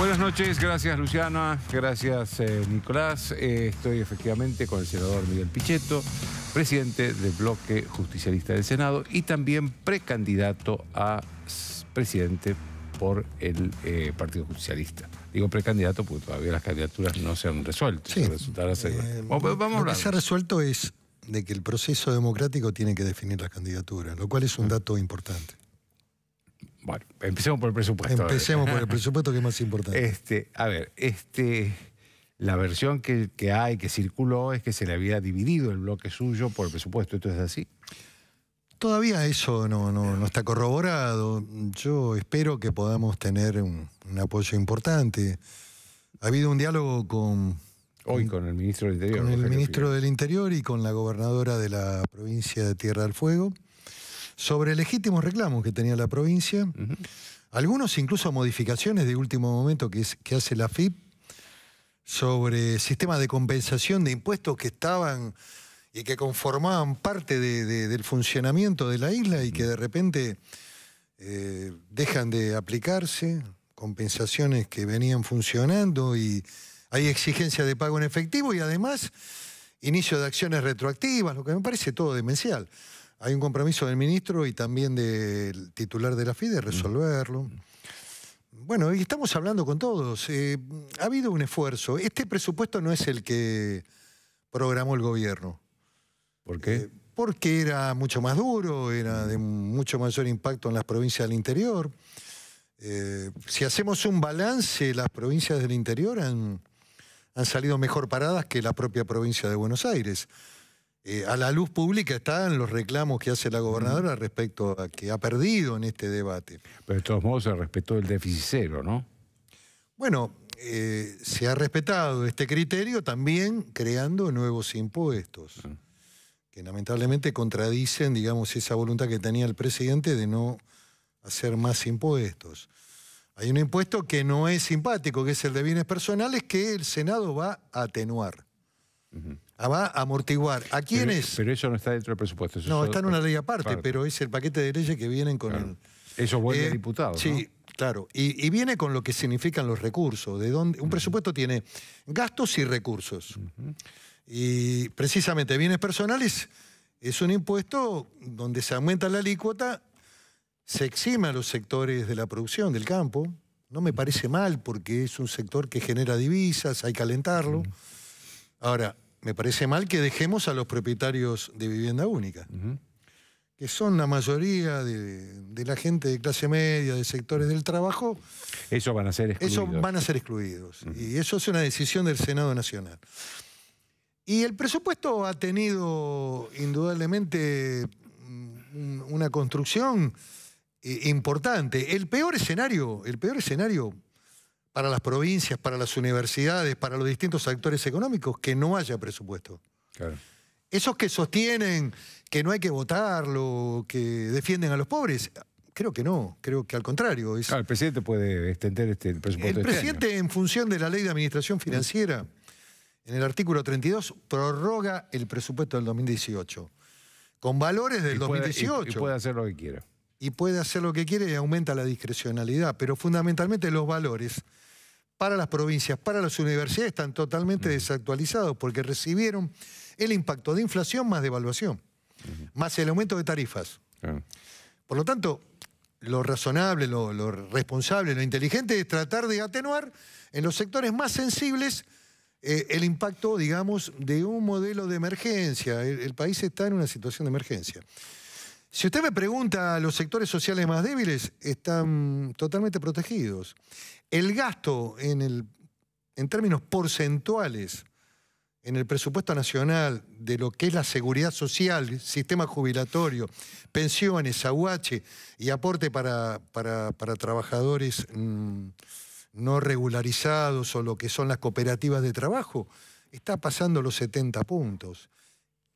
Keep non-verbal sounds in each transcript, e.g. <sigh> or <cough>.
Buenas noches, gracias Luciana, gracias eh, Nicolás. Eh, estoy efectivamente con el senador Miguel Pichetto, presidente del bloque justicialista del Senado y también precandidato a presidente por el eh, Partido Justicialista. Digo precandidato porque todavía las candidaturas no se han resuelto. Sí. lo que se ha resuelto es de que el proceso democrático tiene que definir las candidaturas, lo cual es un ah. dato importante. Bueno, empecemos por el presupuesto. Empecemos por el <laughs> presupuesto que es más importante. Este, a ver, este, la versión que, hay, que circuló, es que se le había dividido el bloque suyo por el presupuesto. ¿Esto es así? Todavía eso no, no, está corroborado. Yo espero que podamos tener un, un, apoyo importante. Ha habido un diálogo con... Hoy con el ministro del Interior. Con el ministro del Interior y con la gobernadora de la provincia de Tierra del Fuego sobre legítimos reclamos que tenía la provincia, algunos incluso modificaciones de último momento que, hace la FIP sobre sistemas de compensación de impuestos que estaban y que conformaban parte del funcionamiento de la isla y que de repente eh, dejan de aplicarse, compensaciones que venían funcionando y hay exigencia de pago en efectivo y además inicio de acciones retroactivas, lo que me parece todo demencial hay un compromiso del ministro y también del titular de la FIDE resolverlo. Bueno, y estamos hablando con todos. Eh, ha habido un esfuerzo. Este presupuesto no es el que programó el gobierno. ¿Por qué? Eh, porque era mucho más duro, era de mucho mayor impacto en las provincias del interior. Eh, si hacemos un balance, las provincias del interior han salido mejor paradas que la propia provincia de Buenos Aires. Eh, a la luz pública están los reclamos que hace la gobernadora respecto a que ha perdido en este debate. Pero de todos modos se respetó el déficit cero, ¿no? Bueno, eh, se ha respetado este criterio también creando nuevos impuestos, que lamentablemente contradicen, digamos, esa voluntad que tenía el presidente de no hacer más impuestos. Hay un impuesto que no es simpático, que es el de bienes personales, que el Senado va a atenuar va a amortiguar. ¿A quiénes? Pero, eso no está dentro del presupuesto. no, está en una ley aparte, pero es el paquete de leyes que vienen con el... Eso vuelve eh, diputado. Sí, claro. Y, viene con lo que significan los recursos. De dónde, un presupuesto tiene gastos y recursos. Y precisamente bienes personales es un impuesto donde se aumenta la alícuota, se exime a los sectores de la producción, del campo. No me parece mal porque es un sector que genera divisas, hay que alentarlo. Ahora, me parece mal que dejemos a los propietarios de vivienda única, que son la mayoría de, la gente de clase media, de sectores del trabajo. Eso van a ser excluidos. Eso van a ser excluidos. Y eso es una decisión del Senado Nacional. Y el presupuesto ha tenido indudablemente una construcción eh, importante. El peor escenario, el peor escenario para las provincias, para las universidades, para los distintos actores económicos, que no haya presupuesto. Claro. Esos que sostienen que no hay que votarlo, que defienden a los pobres, creo que no, creo que al contrario. Claro, el presidente puede extender este, este presupuesto. El este presidente, en función de la ley de administración financiera, en el artículo 32, prorroga el presupuesto del 2018, con valores del 2018. Y, puede hacer lo que quiera y puede hacer lo que quiere y aumenta la discrecionalidad, pero fundamentalmente los valores para las provincias, para las universidades, están totalmente desactualizados porque recibieron el impacto de inflación más devaluación, más el aumento de tarifas. Por lo tanto, lo razonable, lo, responsable, lo inteligente es tratar de atenuar en los sectores más sensibles eh, el impacto, digamos, de un modelo de emergencia. el, país está en una situación de emergencia. Si usted me pregunta, los sectores sociales más débiles están totalmente protegidos. El gasto en, el, en términos porcentuales en el presupuesto nacional de lo que es la seguridad social, sistema jubilatorio, pensiones, aguache y aporte para, trabajadores mm, no regularizados o lo que son las cooperativas de trabajo, está pasando los 70 puntos.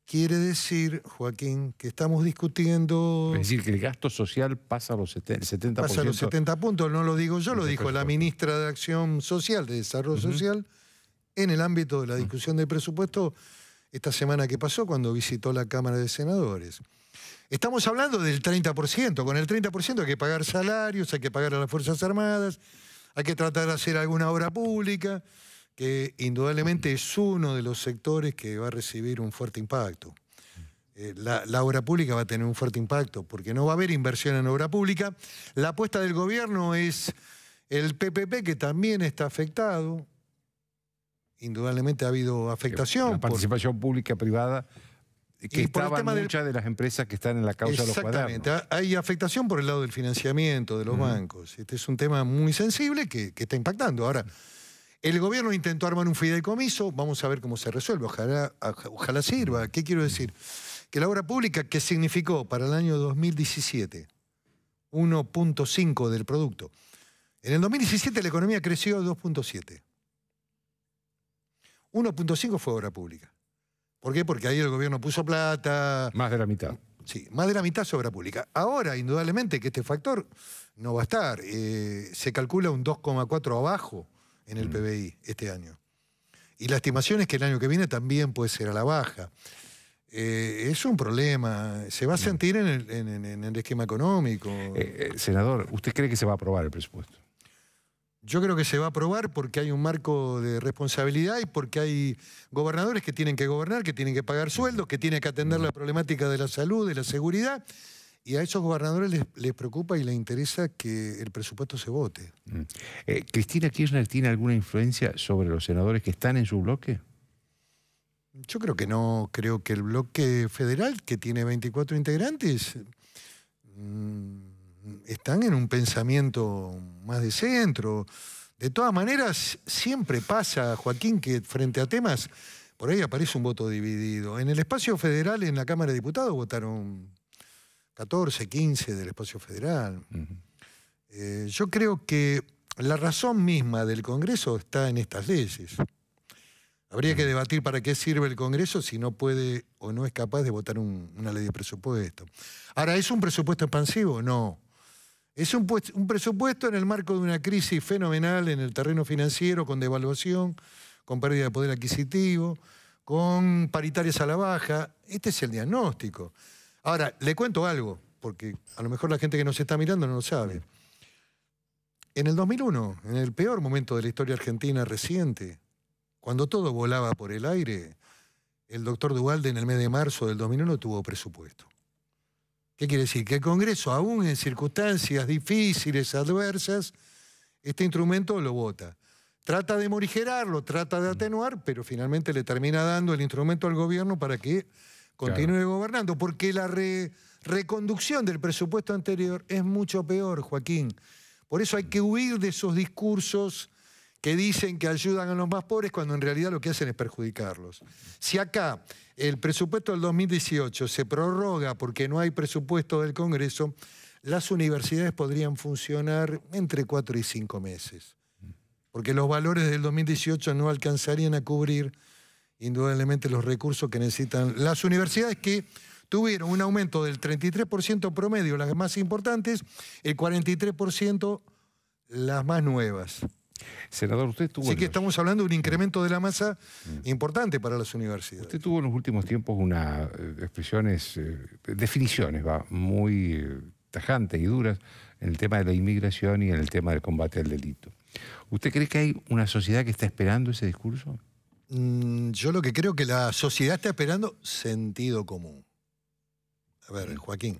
Quiere decir, Joaquín, que estamos discutiendo... Es decir, que el gasto social pasa a los 70, Pasa los 70 puntos, no lo digo yo, lo dijo la ministra de Acción Social, de Desarrollo Social, en el ámbito de la discusión del presupuesto esta semana que pasó cuando visitó la Cámara de Senadores. Estamos hablando del 30%. Con el 30% hay que pagar salarios, hay que pagar a las Fuerzas Armadas, hay que tratar de hacer alguna obra pública que indudablemente es uno de los sectores que va a recibir un fuerte impacto. Eh, la, obra pública va a tener un fuerte impacto porque no va a haber inversión en obra pública. La apuesta del gobierno es el PPP que también está afectado. Indudablemente ha habido afectación. La participación pública-privada que estaba muchas de las empresas que están en la causa de los Exactamente. Hay afectación por el lado del financiamiento de los bancos. Este es un tema muy sensible que, está impactando. Ahora... El gobierno intentó armar un fideicomiso, vamos a ver cómo se resuelve, ojalá, ojalá sirva. ¿Qué quiero decir? Que la obra pública ¿qué significó para el año 2017 1.5 del producto, en el 2017 la economía creció 2.7. 1.5 fue obra pública. ¿Por qué? Porque ahí el gobierno puso plata. Más de la mitad. Sí, más de la mitad es obra pública. Ahora, indudablemente, que este factor no va a estar. Eh, se calcula un 2,4 abajo en el mm. PBI este año. Y la estimación es que el año que viene también puede ser a la baja. Eh, es un problema, se va a sentir en el, esquema económico. Eh, eh, senador, ¿usted cree que se va a aprobar el presupuesto? Yo creo que se va a aprobar porque hay un marco de responsabilidad y porque hay gobernadores que tienen que gobernar, que tienen que pagar sueldos, que tienen que atender la mm. problemática de la salud, de la seguridad y a esos gobernadores les, preocupa y les interesa que el presupuesto se vote. Mm. Eh, ¿Cristina Kirchner tiene alguna influencia sobre los senadores que están en su bloque? Yo creo que no. Creo que el bloque federal, que tiene 24 integrantes, mm, están en un pensamiento más de centro. De todas maneras, siempre pasa, Joaquín, que frente a temas, por ahí aparece un voto dividido. En el espacio federal, en la Cámara de Diputados, votaron 14, 15 del espacio federal. Eh, yo creo que la razón misma del Congreso está en estas leyes. Habría que debatir para qué sirve el Congreso si no puede o no es capaz de votar una ley de presupuesto. Ahora, ¿es un presupuesto expansivo? No. Es un, pues, un, presupuesto en el marco de una crisis fenomenal en el terreno financiero, con devaluación, con pérdida de poder adquisitivo, con paritarias a la baja. Este es el diagnóstico. Ahora, le cuento algo, porque a lo mejor la gente que nos está mirando no lo sabe. En el 2001, en el peor momento de la historia argentina reciente, cuando todo volaba por el aire, el doctor Duvalde en el mes de marzo del 2001 tuvo presupuesto. ¿Qué quiere decir? Que el Congreso, aún en circunstancias difíciles, adversas, este instrumento lo vota. Trata de morigerarlo, trata de atenuar, pero finalmente le termina dando el instrumento al gobierno para que continúe gobernando, porque la reconducción del presupuesto anterior es mucho peor, Joaquín. Por eso hay que mm. huir de esos discursos que dicen que ayudan a los más pobres cuando en realidad lo que hacen es perjudicarlos. Si acá el presupuesto del 2018 se prorroga porque no hay presupuesto del Congreso, las universidades podrían funcionar entre cuatro y cinco meses, mm. porque los valores del 2018 no alcanzarían a cubrir indudablemente los recursos que necesitan las universidades que tuvieron un aumento del 33% promedio, las más importantes, el 43% las más nuevas. Senador, usted tuvo... Así que estamos hablando de un incremento de la masa mm. importante para las universidades. Usted tuvo en los últimos tiempos unas eh, expresiones, eh, definiciones, va, muy eh, tajantes y duras en el tema de la inmigración y en el tema del combate al delito. ¿Usted cree que hay una sociedad que está esperando ese discurso? Mm, yo lo que creo que la sociedad está esperando sentido común. A ver, Joaquín,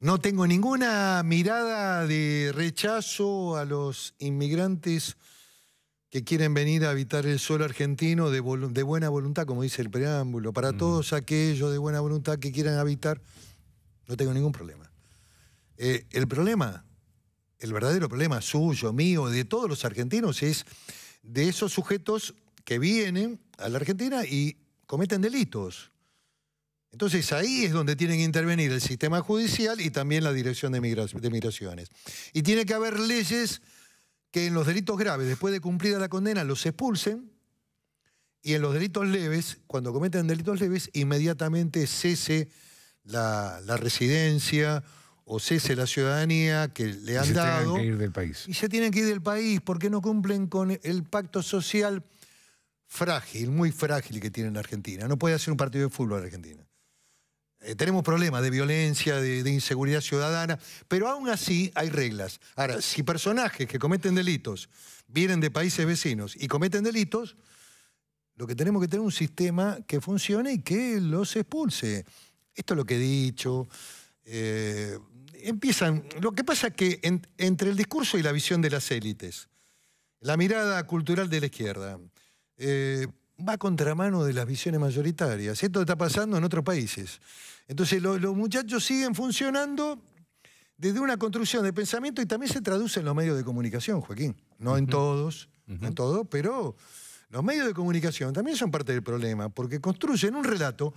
no tengo ninguna mirada de rechazo a los inmigrantes que quieren venir a habitar el suelo argentino de, buena voluntad, como dice el preámbulo, para mm. todos aquellos de buena voluntad que quieran habitar, no tengo ningún problema. Eh, el problema, el verdadero problema suyo, mío, de todos los argentinos, es de esos sujetos que vienen a la Argentina y cometen delitos. Entonces ahí es donde tienen que intervenir el sistema judicial y también la dirección de, migraciones. Y tiene que haber leyes que en los delitos graves, después de cumplida la condena, los expulsen y en los delitos leves, cuando cometen delitos leves, inmediatamente cese la, residencia o cese la ciudadanía que le han y se dado. Que ir del país. Y se tienen que ir del país porque no cumplen con el pacto social frágil, muy frágil que tiene la Argentina. No puede hacer un partido de fútbol en Argentina. Eh, tenemos problemas de violencia, de, inseguridad ciudadana, pero aún así hay reglas. Ahora, si personajes que cometen delitos vienen de países vecinos y cometen delitos, lo que tenemos que tener es un sistema que funcione y que los expulse. Esto es lo que he dicho. Eh, empiezan. Lo que pasa es que entre el discurso y la visión de las élites, la mirada cultural de la izquierda, eh, va a contramano de las visiones mayoritarias. Esto está pasando en otros países. Entonces los muchachos siguen funcionando desde una construcción de pensamiento y también se traduce en los medios de comunicación, Joaquín. No en todos, no en todos, pero los medios de comunicación también son parte del problema porque construyen un relato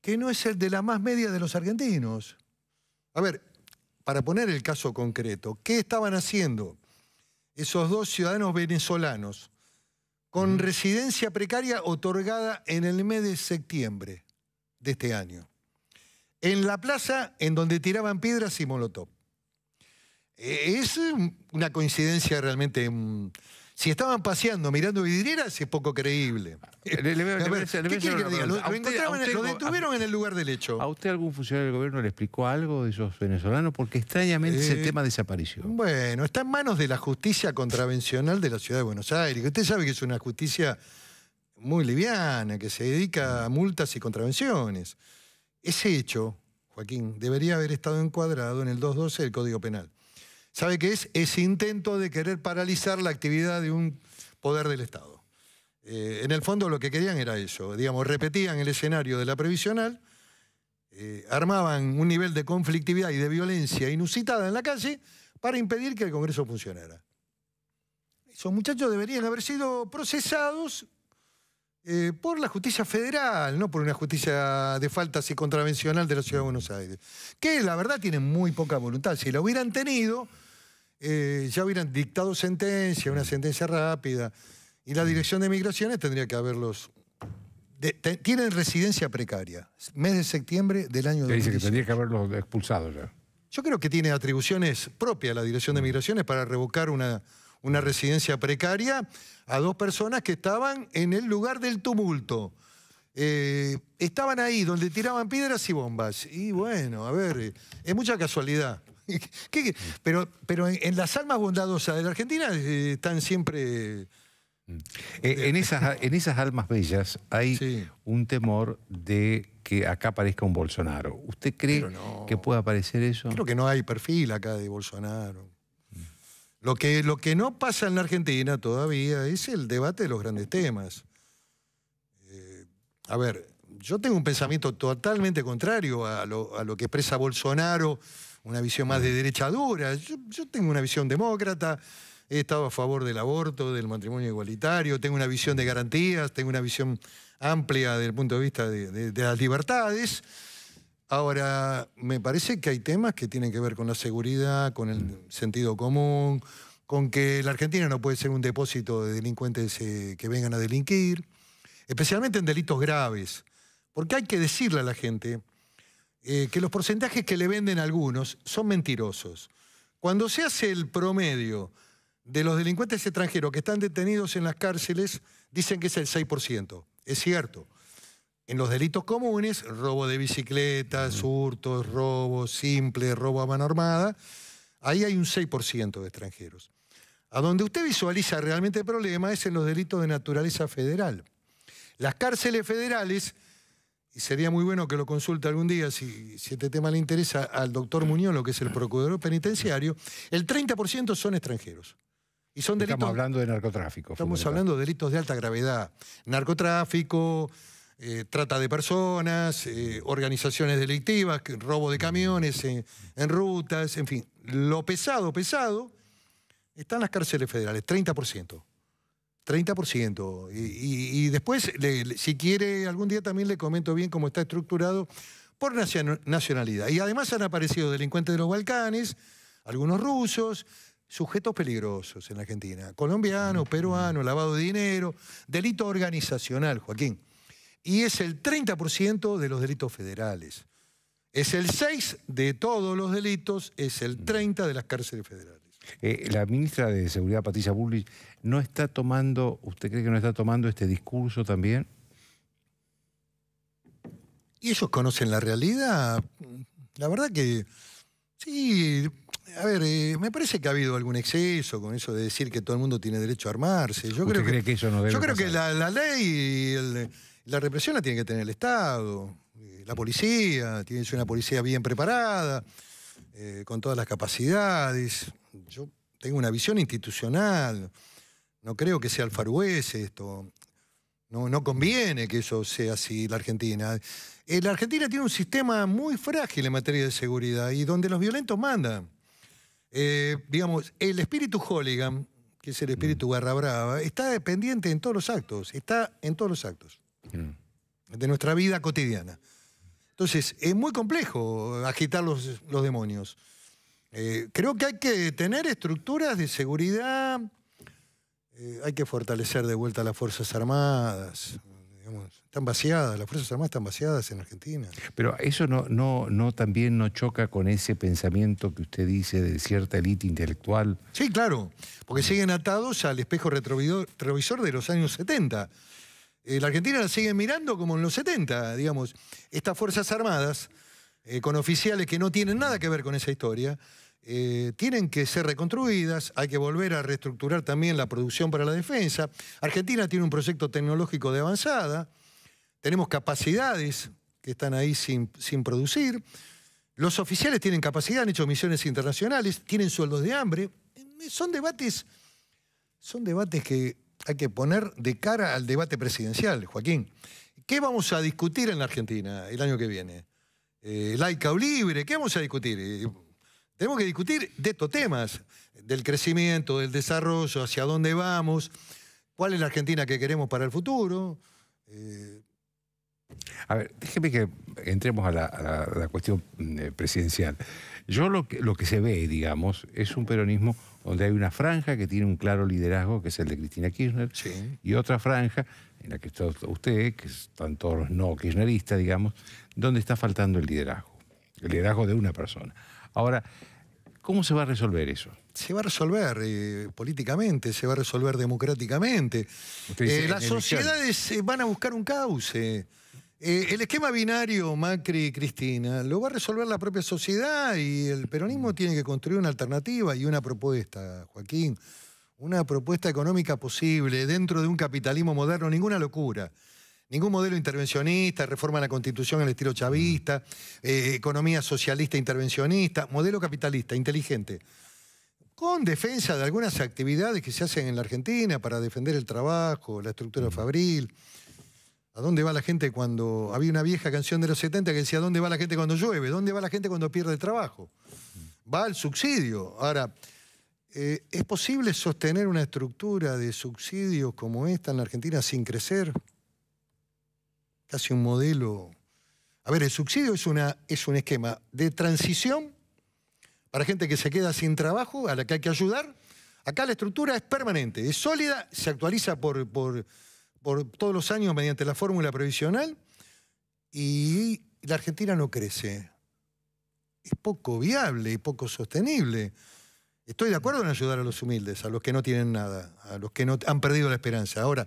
que no es el de la más media de los argentinos. A ver, para poner el caso concreto, ¿qué estaban haciendo esos dos ciudadanos venezolanos con residencia precaria otorgada en el mes de septiembre de este año. En la plaza en donde tiraban piedras y molotov. E-, es una coincidencia realmente... Mm, si estaban paseando mirando vidrieras, es poco creíble. ¿Qué quiere que diga? Lo, detuvieron en el lugar del hecho. ¿A usted algún funcionario del gobierno le explicó algo de esos venezolanos? Porque extrañamente ese eh, tema desapareció. Bueno, está en manos de la justicia contravencional de la Ciudad de Buenos Aires. Usted sabe que es una justicia muy liviana, que se dedica a multas y contravenciones. Ese hecho, Joaquín, debería haber estado encuadrado en el 212 del Código Penal. ¿Sabe qué es? Ese intento de querer paralizar la actividad de un poder del Estado. Eh, en el fondo lo que querían era eso, digamos, repetían el escenario de la previsional, eh, armaban un nivel de conflictividad y de violencia inusitada en la calle para impedir que el Congreso funcionara. Esos muchachos deberían haber sido procesados eh, por la justicia federal, no por una justicia de faltas y contravencional de la Ciudad de Buenos Aires, que la verdad tienen muy poca voluntad. Si la hubieran tenido, eh, ya hubieran dictado sentencia, una sentencia rápida, y la Dirección de Migraciones tendría que haberlos... tienen residencia precaria, mes de septiembre del año te dice que tendría que haberlos expulsado ya. Yo creo que tiene atribuciones propias la Dirección de mm. Migraciones para revocar una, una residencia precaria a dos personas que estaban en el lugar del tumulto. Eh, estaban ahí donde tiraban piedras y bombas. Y bueno, a ver, eh, es mucha casualidad. <laughs> Pero, pero en, las almas bondadosas de la Argentina eh, están siempre... Mm. Eh, en esas, eh, en esas almas bellas hay un temor de que acá aparezca un Bolsonaro. ¿Usted cree que pueda aparecer eso? Creo que no hay perfil acá de Bolsonaro. Mm. Lo que, lo que no pasa en la Argentina todavía es el debate de los grandes temas. a ver, yo tengo un pensamiento totalmente contrario a lo, a lo que expresa Bolsonaro una visión más de derecha dura. Yo, tengo una visión demócrata, he estado a favor del aborto, del matrimonio igualitario, tengo una visión de garantías, tengo una visión amplia desde el punto de vista de, las libertades. Ahora, me parece que hay temas que tienen que ver con la seguridad, con el sentido común, con que la Argentina no puede ser un depósito de delincuentes eh, que vengan a delinquir, especialmente en delitos graves, porque hay que decirle a la gente eh, que los porcentajes que le venden algunos son mentirosos. Cuando se hace el promedio de los delincuentes extranjeros que están detenidos en las cárceles, dicen que es el 6%. Es cierto. En los delitos comunes, robo de bicicletas, hurtos, robo simple, robo a mano armada, ahí hay un 6% de extranjeros. A donde usted visualiza realmente el problema es en los delitos de naturaleza federal. Las cárceles federales y sería muy bueno que lo consulte algún día, si, este tema le interesa, al doctor Muñoz, lo que es el procurador penitenciario. El 30% son extranjeros. estamos hablando de narcotráfico. Estamos hablando de delitos de alta gravedad. Narcotráfico, eh, trata de personas, eh, organizaciones delictivas, robo de camiones en rutas, en fin. Lo pesado, pesado, están las cárceles federales, 30%. 30%. Y, después, si quiere, algún día también le comento bien cómo está estructurado por nacionalidad. Y además han aparecido delincuentes de los Balcanes, algunos rusos, sujetos peligrosos en la Argentina, colombiano, peruano, lavado de dinero, delito organizacional, Joaquín. Y es el 30% de los delitos federales. Es el 6 de todos los delitos, es el 30 de las cárceles federales. Eh, la ministra de Seguridad, Patricia Bullrich, ¿no está tomando, usted cree que no está tomando este discurso también? ¿Y ellos conocen la realidad? La verdad que sí. A ver, eh, me parece que ha habido algún exceso con eso de decir que todo el mundo tiene derecho a armarse. Yo ¿Usted creo cree que, eso no debe Yo creo que la, ley la represión la tiene que tener el Estado, eh, la policía, tiene que ser una policía bien preparada. Eh, con todas las capacidades. Yo tengo una visión institucional, no creo que sea alfaruese esto. No, no conviene que eso sea así la Argentina. Eh, la Argentina tiene un sistema muy frágil en materia de seguridad y donde los violentos mandan. Eh, digamos, el espíritu hooligan, que es el espíritu guerra mm. brava, está dependiente en todos los actos, está en todos los actos mm. de nuestra vida cotidiana. Entonces, es muy complejo agitar los, demonios. Eh, creo que hay que tener estructuras de seguridad, eh, hay que fortalecer de vuelta las Fuerzas Armadas. están vaciadas, las Fuerzas Armadas están vaciadas en Argentina. Pero eso no, no, no también no choca con ese pensamiento que usted dice de cierta élite intelectual. Sí, claro, porque siguen atados al espejo retrovisor, de los años 70. Eh, la Argentina la sigue mirando como en los 70, digamos. Estas Fuerzas Armadas, eh, con oficiales que no tienen nada que ver con esa historia, eh, tienen que ser reconstruidas, hay que volver a reestructurar también la producción para la defensa. Argentina tiene un proyecto tecnológico de avanzada, tenemos capacidades que están ahí sin, sin producir. Los oficiales tienen capacidad, han hecho misiones internacionales, tienen sueldos de hambre. Son debates, son debates que hay que poner de cara al debate presidencial, Joaquín. ¿Qué vamos a discutir en la Argentina el año que viene? Eh, ¿Laica o libre? ¿Qué vamos a discutir? Eh, tenemos que discutir de estos temas, del crecimiento, del desarrollo, hacia dónde vamos, cuál es la Argentina que queremos para el futuro. Eh. A ver, déjeme que entremos a la, cuestión mm, presidencial. Yo lo lo que se ve, digamos, es un peronismo donde hay una franja que tiene un claro liderazgo, que es el de Cristina Kirchner, y otra franja, en la que está usted, que es tanto no kirchnerista, digamos, donde está faltando el liderazgo, el liderazgo de una persona. Ahora, ¿cómo se va a resolver eso? Se va a resolver eh, políticamente, se va a resolver democráticamente. Eh, las sociedades eh, van a buscar un cauce. Eh, el esquema binario Macri-Cristina lo va a resolver la propia sociedad y el peronismo tiene que construir una alternativa y una propuesta, Joaquín. Una propuesta económica posible dentro de un capitalismo moderno, ninguna locura. Ningún modelo intervencionista, reforma a la constitución al estilo chavista, eh, economía socialista intervencionista, modelo capitalista, inteligente. Con defensa de algunas actividades que se hacen en la Argentina para defender el trabajo, la estructura fabril. ¿A dónde va la gente cuando.? Había una vieja canción de los 70 que decía: ¿A dónde va la gente cuando llueve? ¿Dónde va la gente cuando pierde trabajo? Va al subsidio. Ahora, eh, ¿es posible sostener una estructura de subsidios como esta en la Argentina sin crecer? Casi un modelo. A ver, el subsidio es, una, es un esquema de transición para gente que se queda sin trabajo, a la que hay que ayudar. Acá la estructura es permanente, es sólida, se actualiza por, por por todos los años mediante la fórmula previsional y la Argentina no crece. Es poco viable y poco sostenible. Estoy de acuerdo en ayudar a los humildes, a los que no tienen nada, a los que no han perdido la esperanza. Ahora,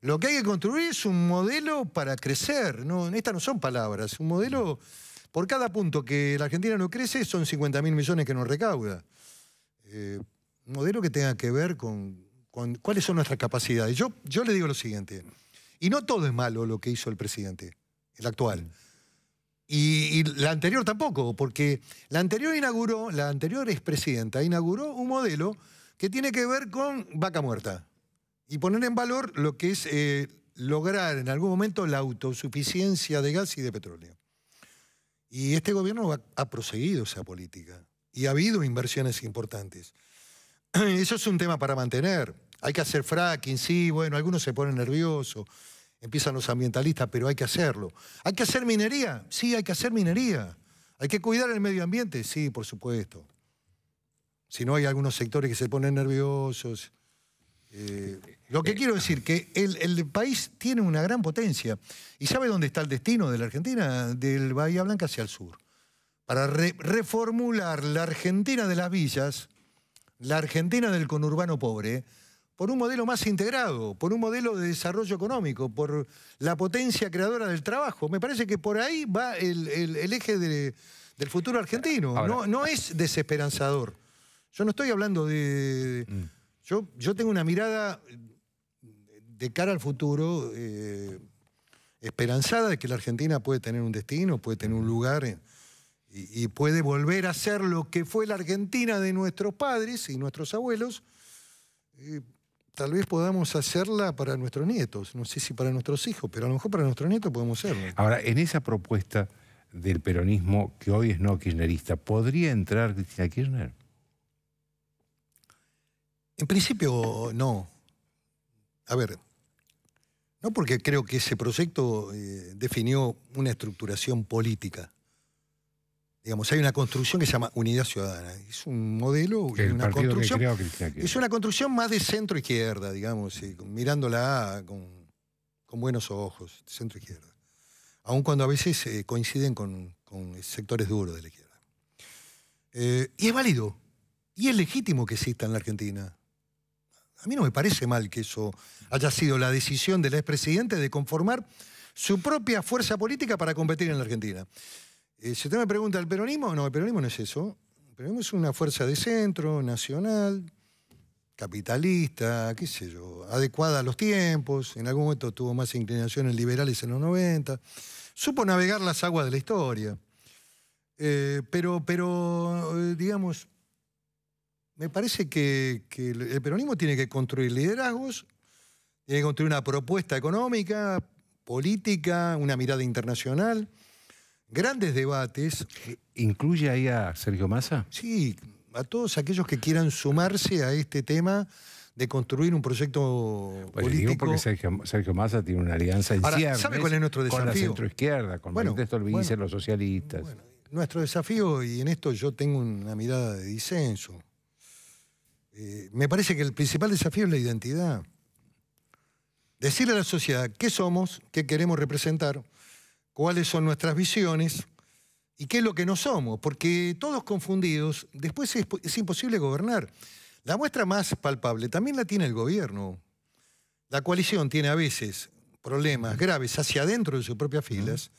lo que hay que construir es un modelo para crecer. No, estas no son palabras. Un modelo, por cada punto que la Argentina no crece, son 50 mil millones que nos recauda. Eh, un modelo que tenga que ver con cuáles son nuestras capacidades. Yo, yo le digo lo siguiente, y no todo es malo lo que hizo el presidente, el actual. Y, la anterior tampoco, porque la anterior inauguró, la anterior expresidenta inauguró un modelo que tiene que ver con vaca muerta y poner en valor lo que es eh, lograr en algún momento la autosuficiencia de gas y de petróleo. Y este gobierno ha proseguido esa política y ha habido inversiones importantes. <clears throat> Eso es un tema para mantener hay que hacer fracking, sí, bueno, algunos se ponen nerviosos, empiezan los ambientalistas, pero hay que hacerlo. ¿Hay que hacer minería? Sí, hay que hacer minería. ¿Hay que cuidar el medio ambiente? Sí, por supuesto. Si no, hay algunos sectores que se ponen nerviosos. Eh, lo que quiero decir, que el, país tiene una gran potencia. ¿Y sabe dónde está el destino de la Argentina? Del Bahía Blanca hacia el sur. Para reformular la Argentina de las villas, la Argentina del conurbano pobre, por un modelo más integrado, por un modelo de desarrollo económico, por la potencia creadora del trabajo. Me parece que por ahí va el, eje del futuro argentino. no, es desesperanzador. Yo no estoy hablando de... Mm. Yo, tengo una mirada de cara al futuro eh, esperanzada de que la Argentina puede tener un destino, puede tener un mm. lugar eh, y, puede volver a ser lo que fue la Argentina de nuestros padres y nuestros abuelos. Eh, tal vez podamos hacerla para nuestros nietos, no sé si para nuestros hijos, pero a lo mejor para nuestros nietos podemos hacerlo. Ahora, en esa propuesta del peronismo que hoy es no kirchnerista, ¿podría entrar Cristina Kirchner? En principio, no. A ver, no porque creo que ese proyecto eh, definió una estructuración política. Digamos, hay una construcción que se llama Unidad Ciudadana. Es un modelo, es una construcción más de centro izquierda, digamos, mirándola con, buenos ojos, centro izquierda. Aun cuando a veces eh, coinciden con, sectores duros de la izquierda. Eh, y es válido. Y es legítimo que exista en la Argentina. A mí no me parece mal que eso haya sido la decisión del expresidente de conformar su propia fuerza política para competir en la Argentina. Eh, si usted me pregunta, ¿el peronismo? No, el peronismo no es eso. El peronismo es una fuerza de centro, nacional, capitalista, qué sé yo, adecuada a los tiempos. En algún momento tuvo más inclinaciones liberales en los 90. Supo navegar las aguas de la historia. Eh, pero, pero, eh, digamos, me parece que, que, el peronismo tiene que construir liderazgos, tiene que construir una propuesta económica, política, una mirada internacional grandes debates. ¿Incluye ahí a Sergio Massa? Sí, a todos aquellos que quieran sumarse a este tema de construir un proyecto pues político. porque Sergio, Massa tiene una alianza Ahora, ¿Sabe cuál es nuestro desafío? Con la centroizquierda, con los socialistas. nuestro desafío, y en esto yo tengo una mirada de disenso, eh, me parece que el principal desafío es la identidad. Decirle a la sociedad qué somos, qué queremos representar, cuáles son nuestras visiones y qué es lo que no somos, porque todos confundidos, después es, imposible gobernar. La muestra más palpable también la tiene el gobierno. La coalición tiene a veces problemas graves hacia adentro de sus propias filas,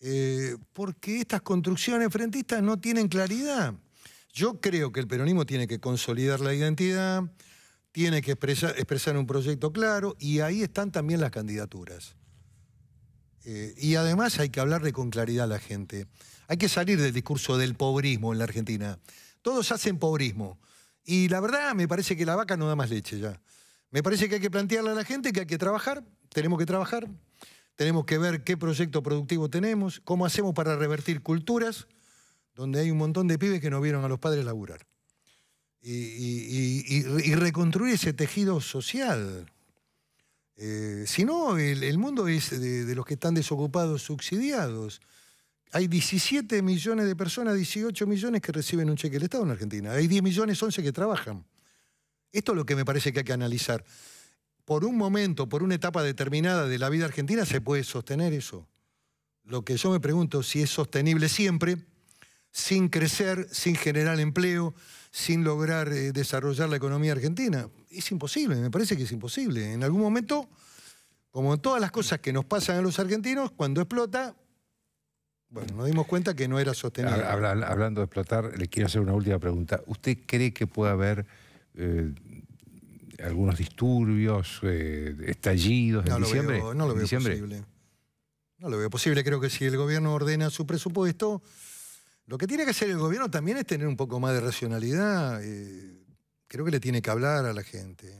eh, porque estas construcciones frentistas no tienen claridad. Yo creo que el peronismo tiene que consolidar la identidad, tiene que expresar un proyecto claro y ahí están también las candidaturas. Eh, y además hay que hablarle con claridad a la gente. Hay que salir del discurso del pobrismo en la Argentina. Todos hacen pobrismo. Y la verdad me parece que la vaca no da más leche ya. Me parece que hay que plantearle a la gente que hay que trabajar, tenemos que trabajar, tenemos que ver qué proyecto productivo tenemos, cómo hacemos para revertir culturas donde hay un montón de pibes que no vieron a los padres laburar. y reconstruir ese tejido social. Eh, si no, el, mundo es de, los que están desocupados subsidiados. Hay 17 millones de personas, 18 millones que reciben un cheque del Estado en Argentina. Hay 10 millones, 11 que trabajan. Esto es lo que me parece que hay que analizar. Por un momento, por una etapa determinada de la vida argentina, se puede sostener eso. Lo que yo me pregunto si es sostenible siempre, sin crecer, sin generar empleo, sin lograr eh, desarrollar la economía argentina es imposible, me parece que es imposible. En algún momento, como en todas las cosas que nos pasan a los argentinos, cuando explota, bueno, nos dimos cuenta que no era sostenible. hablando de explotar, le quiero hacer una última pregunta. ¿Usted cree que puede haber eh, algunos disturbios, eh, estallidos en no diciembre? Lo veo, no lo veo posible. No lo veo posible. Creo que si el gobierno ordena su presupuesto, lo que tiene que hacer el gobierno también es tener un poco más de racionalidad. Eh, creo que le tiene que hablar a la gente.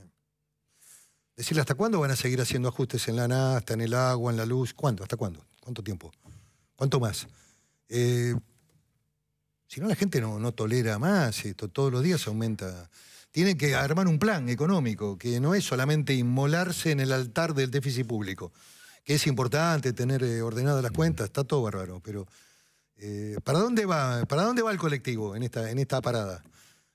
Decirle, ¿hasta cuándo van a seguir haciendo ajustes en la nafta, en el agua, en la luz? ¿Cuándo? ¿Hasta cuándo? ¿Cuánto tiempo? ¿Cuánto más? Eh, si no, la gente no, tolera más esto. Todos los días aumenta. Tienen que armar un plan económico, que no es solamente inmolarse en el altar del déficit público, que es importante tener eh, ordenadas las cuentas, está todo bárbaro, pero eh, ¿para, dónde va, ¿para dónde va el colectivo en esta, en esta parada?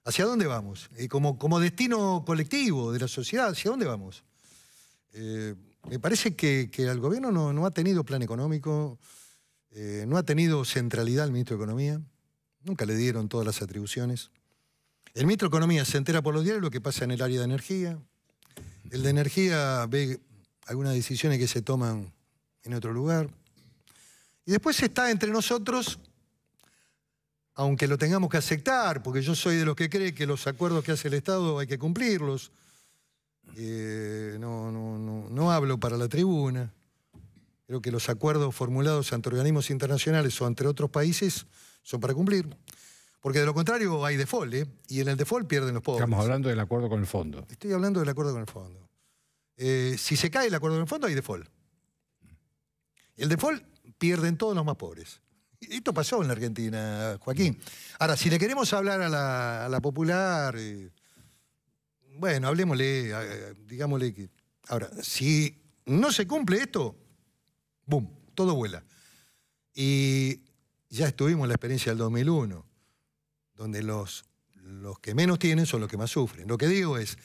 ¿Hacia dónde vamos? Y como, destino colectivo de la sociedad, ¿hacia dónde vamos? Eh, me parece que, al el gobierno no, ha tenido plan económico, eh, no ha tenido centralidad el ministro de Economía, nunca le dieron todas las atribuciones. El ministro de Economía se entera por los diarios lo que pasa en el área de energía. El de energía ve algunas decisiones que se toman en otro lugar. Y después está entre nosotros aunque lo tengamos que aceptar, porque yo soy de los que cree que los acuerdos que hace el Estado hay que cumplirlos, eh, no, no, hablo para la tribuna, creo que los acuerdos formulados ante organismos internacionales o entre otros países son para cumplir. Porque de lo contrario hay default, ¿eh? y en el default pierden los pobres. Estamos hablando del acuerdo con el fondo. Estoy hablando del acuerdo con el fondo. Eh, si se cae el acuerdo con el fondo, hay default. El default pierden todos los más pobres. Esto pasó en la Argentina, Joaquín. Ahora, si le queremos hablar a la, popular, eh, bueno, hablemosle, digámosle que... Ahora, si no se cumple esto, boom, todo vuela. Y ya estuvimos en la experiencia del 2001, donde los, los que menos tienen son los que más sufren. Lo que digo es,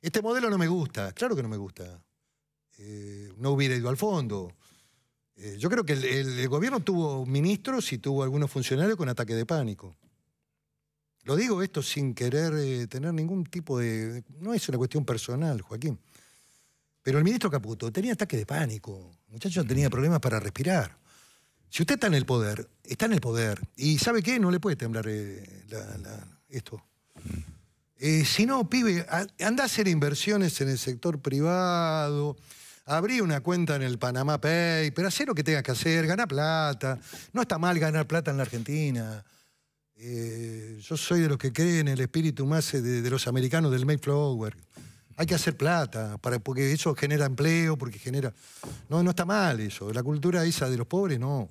este modelo no me gusta, claro que no me gusta. Eh, no hubiera ido al fondo. Eh, yo creo que el, gobierno tuvo ministros y tuvo algunos funcionarios con ataque de pánico. Lo digo esto sin querer eh, tener ningún tipo de... No es una cuestión personal, Joaquín. Pero el ministro Caputo tenía ataque de pánico. muchachos muchacho mm. tenía problemas para respirar. Si usted está en el poder, está en el poder. ¿Y sabe qué? No le puede temblar eh, esto. Mm. si no, pibe, anda a hacer inversiones en el sector privado, abrí una cuenta en el Panamá Pay, pero hacer lo que tengas que hacer, ganar plata. No está mal ganar plata en la Argentina. Eh, yo soy de los que creen en el espíritu más eh, de, los americanos del Mayflower. Hay que hacer plata, para, porque eso genera empleo, porque genera... No, no está mal eso. La cultura esa de los pobres, no.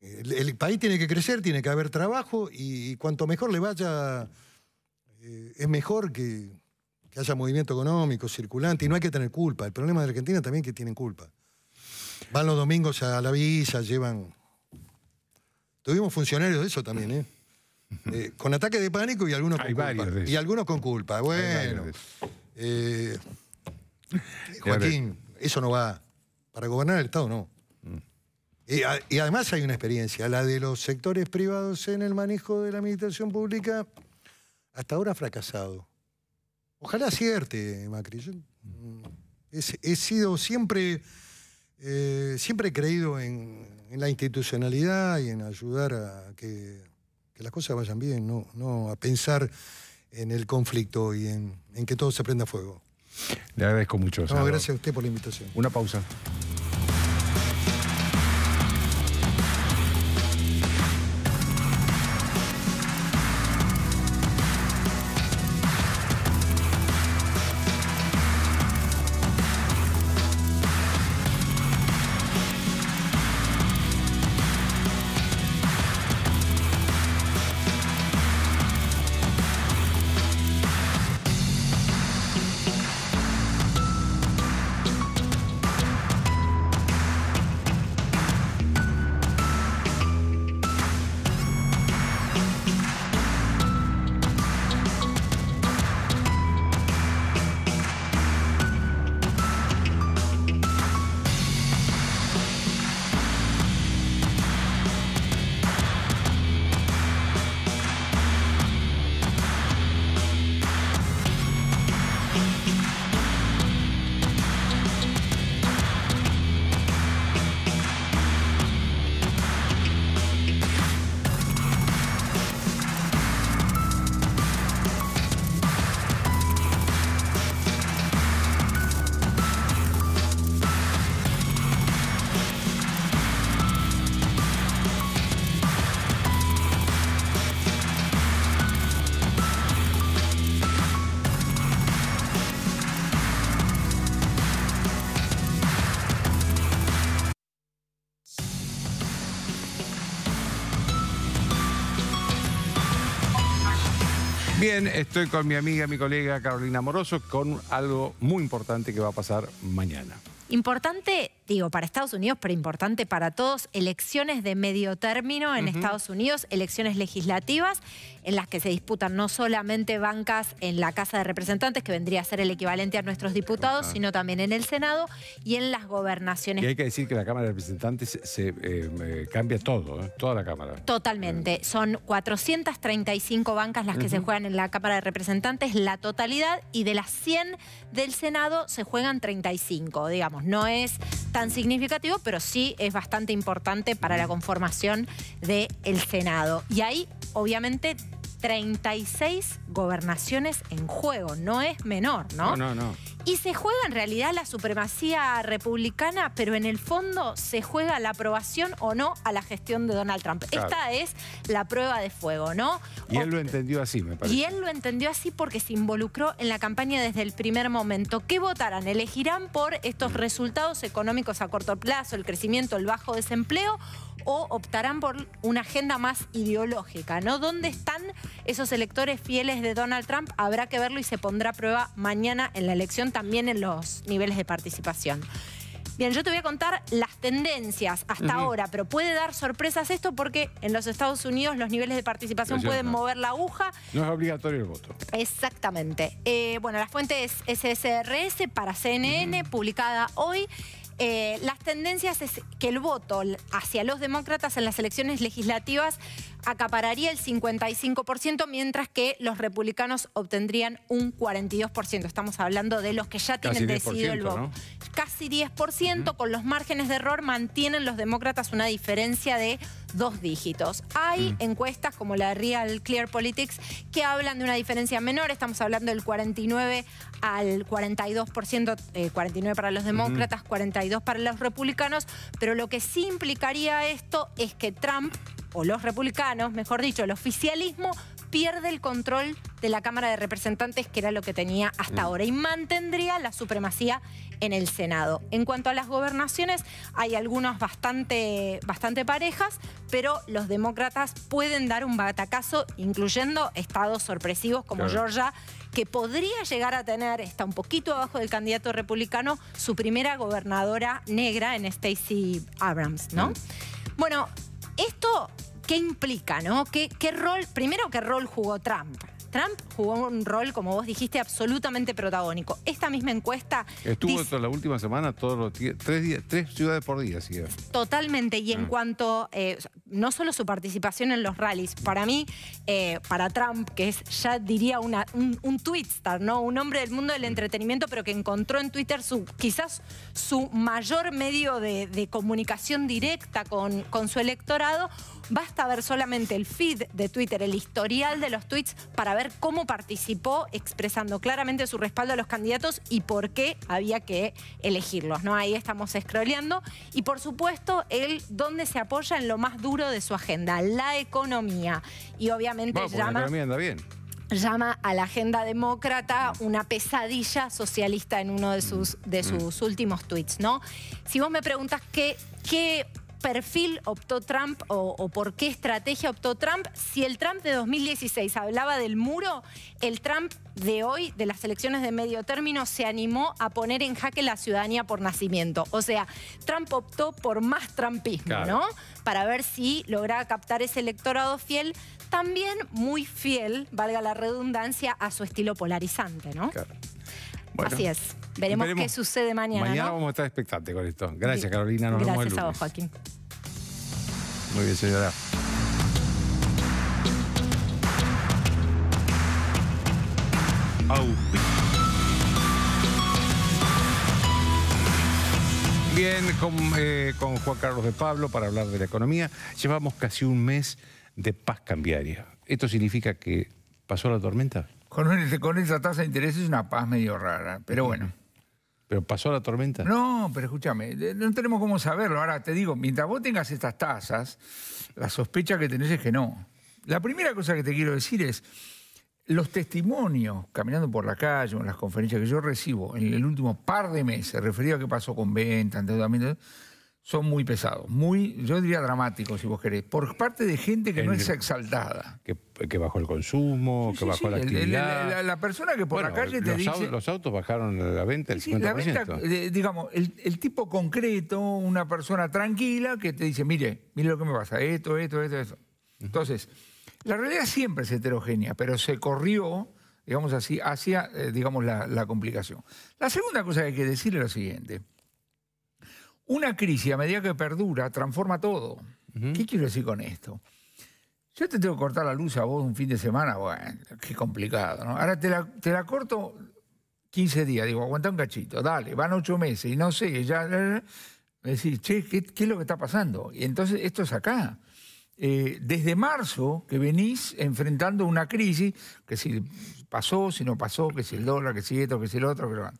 El, país tiene que crecer, tiene que haber trabajo y, cuanto mejor le vaya, eh, es mejor que, que haya movimiento económico, circulante, y no hay que tener culpa. El problema de Argentina también es que tienen culpa. Van los domingos a la visa, llevan... Tuvimos funcionarios de eso también, ¿eh? eh con ataques de pánico y algunos con culpa. y algunos con culpa. Bueno, eh, Joaquín, eso no va. Para gobernar el Estado no. Mm. y, además hay una experiencia, la de los sectores privados en el manejo de la administración pública, hasta ahora ha fracasado. Ojalá acierte, Macri. Yo mm, he, sido siempre, eh, siempre he creído en, la institucionalidad y en ayudar a que, las cosas vayan bien, no, a pensar en el conflicto y en, que todo se prenda fuego. Le agradezco mucho. gracias a usted por la invitación. Una pausa. estoy con mi amiga, mi colega Carolina Moroso, con algo muy importante que va a pasar mañana. Importante digo, para Estados Unidos, pero importante para todos, elecciones de medio término en Estados Unidos, elecciones legislativas en las que se disputan no solamente bancas en la Casa de Representantes, que vendría a ser el equivalente a nuestros diputados, sino también en el Senado y en las gobernaciones. Y hay que decir que la Cámara de Representantes se, eh, eh, cambia todo, ¿eh? toda la Cámara. Totalmente. Son 435 bancas las que se juegan en la Cámara de Representantes, la totalidad, y de las 100 del Senado se juegan 35, digamos. No es tan significativo, pero sí es bastante importante para la conformación del el Senado. Y ahí, obviamente, 36 gobernaciones en juego, no es menor, ¿no? No, no, no. Y se juega en realidad la supremacía republicana, pero en el fondo se juega la aprobación o no a la gestión de Donald Trump. Esta es la prueba de fuego, ¿no? Y él lo entendió así, me parece. Y él lo entendió así porque se involucró en la campaña desde el primer momento. ¿Qué votarán? ¿Elegirán por estos mm. resultados económicos a corto plazo, el crecimiento, el bajo desempleo? o optarán por una agenda más ideológica, ¿no? ¿Dónde están esos electores fieles de Donald Trump, habrá que verlo y se pondrá a prueba mañana en la elección también en los niveles de participación. Bien, yo te voy a contar las tendencias hasta ahora, pero puede dar sorpresas esto porque en los Estados Unidos los niveles de participación pueden mover la aguja. No es obligatorio el voto. Exactamente. Eh, bueno, la fuente es SSRS para CNN, publicada hoy. Eh, las tendencias es que el voto hacia los demócratas en las elecciones legislativas acapararía el 55%, mientras que los republicanos obtendrían un 42%. Estamos hablando de los que ya tienen decidido el voto. Casi 10%, con los márgenes de error mantienen los demócratas una diferencia de dos dígitos. Hay encuestas como la Real Clear Politics que hablan de una diferencia menor, estamos hablando del 49 al 42%, 49 eh, para los demócratas, 42 para los republicanos, pero lo que sí implicaría esto es que Trump o los republicanos, mejor dicho, el oficialismo pierde el control de la Cámara de Representantes, que era lo que tenía hasta mm. ahora, y mantendría la supremacía en el Senado. En cuanto a las gobernaciones, hay algunas bastante, bastante parejas, pero los demócratas pueden dar un batacazo, incluyendo estados sorpresivos como Georgia, que podría llegar a tener, está un poquito abajo del candidato republicano, su primera gobernadora negra en Stacey Abrams, ¿no? Mm. Bueno, esto, ¿qué implica? ¿no? ¿Qué, qué rol, primero, qué rol jugó Trump? Trump jugó un rol, como vos dijiste, absolutamente protagónico. Esta misma encuesta... Estuvo la última semana todos los tres, tres ciudades por día. ¿sí? Eh. Totalmente. Y en ah. cuanto, eh, no solo su participación en los rallies, para mí, eh, para Trump, que es ya diría un, twitstar, ¿no? un hombre del mundo del mm. entretenimiento, pero que encontró en Twitter su, quizás su mayor medio de, comunicación directa con su electorado, Basta ver solamente el feed de Twitter, el historial de los tweets, para ver cómo participó expresando claramente su respaldo a los candidatos y por qué había que elegirlos. ¿no? Ahí estamos scrolleando. Y por supuesto, el ¿dónde se apoya en lo más duro de su agenda, la economía. Y obviamente llama. bien llama a la agenda demócrata una pesadilla socialista en uno de sus, de mm. sus últimos tweets, ¿no? Si vos me preguntas qué, qué perfil optó Trump o, por qué estrategia optó Trump? Si el Trump de 2016 hablaba del muro, el Trump de hoy, de las elecciones de medio término, se animó a poner en jaque la ciudadanía por nacimiento. O sea, Trump optó por más trumpismo, ¿no? Para ver si lograba captar ese electorado fiel, también muy fiel, valga la redundancia, a su estilo polarizante, ¿no? Así es. Veremos, qué sucede mañana. Mañana vamos a estar expectantes con esto. Gracias, Carolina. Nos Gracias vemos a vos, Joaquín. Muy bien, señora. Bien, con, eh, con Juan Carlos de Pablo para hablar de la economía. Llevamos casi un mes de paz cambiaria. ¿Esto significa que pasó la tormenta? con, esa tasa de interés es una paz medio rara, pero bueno. ¿Pero pasó la tormenta? No, pero escúchame, no tenemos cómo saberlo. Ahora te digo, mientras vos tengas estas tasas, la sospecha que tenés es que no. La primera cosa que te quiero decir es, los testimonios, caminando por la calle en las conferencias que yo recibo en el último par de meses, referido a qué pasó con venta, son muy pesados, muy, yo diría dramáticos si vos querés, por parte de gente que no es exaltada que bajó el consumo, que bajó la actividad. La, persona que por la calle te dice... los autos bajaron la venta el 50%. La venta, digamos, el, tipo concreto, una persona tranquila que te dice, mire, mire lo que me pasa, esto, esto, esto, esto. Entonces, la realidad siempre es heterogénea, pero se corrió, digamos así, hacia, eh, digamos, la, la complicación. La segunda cosa que hay que decir es lo siguiente. Una crisis, a medida que perdura, transforma todo. ¿Qué quiero decir con esto? Yo te tengo que cortar la luz a vos un fin de semana, bueno, qué complicado, ¿no? Ahora te la, corto 15 días, digo, aguanta un cachito, dale, van 8 meses y no sé, ya... Me decís, che, ¿qué, es lo que está pasando? Y entonces esto es acá. Eh, desde marzo que venís enfrentando una crisis, que si pasó, si no pasó, que si el dólar, que si esto, que si el otro, que lo